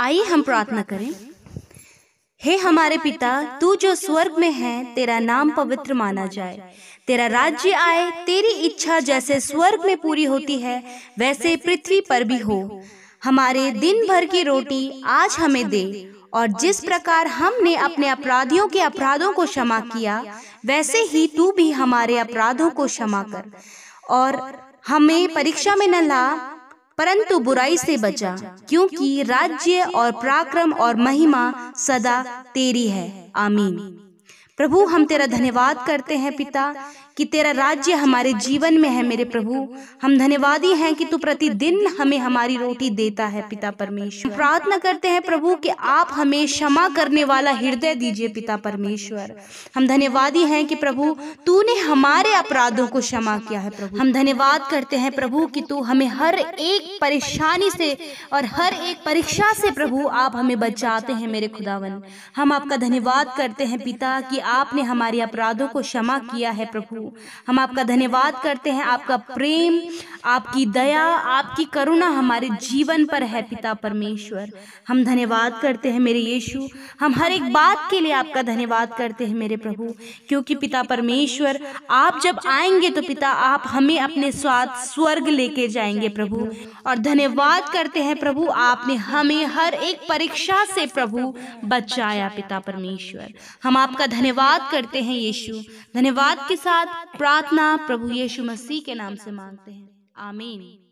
आइए हम प्रार्थना करें हे हमारे पिता तू जो स्वर्ग में है तेरा नाम पवित्र माना जाए तेरा राज्य आए तेरी इच्छा जैसे स्वर्ग में पूरी होती है वैसे पृथ्वी पर भी हो हमारे दिन भर की रोटी आज हमें दे और जिस प्रकार हमने अपने अपराधियों के अपराधों को क्षमा किया वैसे ही तू भी हमारे अपराधों को क्षमा कर और हमें परीक्षा में न ला परंतु बुराई से बचा क्योंकि राज्य और पराक्रम और महिमा सदा तेरी है आमीन प्रभु हम तेरा धन्यवाद करते हैं पिता कि तेरा राज्य हमारे जीवन में है मेरे प्रभु हम धन्यवादी हैं कि तू प्रतिदिन हमें हमारी रोटी देता है पिता परमेश्वर प्रार्थना करते हैं प्रभु कि आप हमें क्षमा करने वाला हृदय दीजिए पिता परमेश्वर हम धन्यवादी हैं कि प्रभु तूने हमारे अपराधों को क्षमा किया है प्रभु हम धन्यवाद करते हैं प्रभु कि तू हमें हर एक परेशानी से और हर एक परीक्षा से प्रभु आप हमें बचाते हैं मेरे खुदावन हम आपका धन्यवाद करते हैं पिता कि आपने हमारे अपराधों को क्षमा किया है प्रभु हूँ हम आपका धन्यवाद करते हैं आपका प्रेम आपकी दया आपकी करुणा हमारे जीवन पर है पिता परमेश्वर हम धन्यवाद करते हैं मेरे यीशु हम हर एक बात के लिए आपका धन्यवाद करते हैं मेरे प्रभु क्योंकि पिता परमेश्वर आप जब आएंगे तो पिता आप हमें अपने साथ स्वर्ग लेके जाएंगे प्रभु और धन्यवाद करते हैं प्रभु आपने हमें हर एक परीक्षा से प्रभु बचाया पिता परमेश्वर हम आपका धन्यवाद करते हैं यीशु धन्यवाद के साथ प्रार्थना प्रभु यीशु मसीह के नाम से मांगते हैं আমিন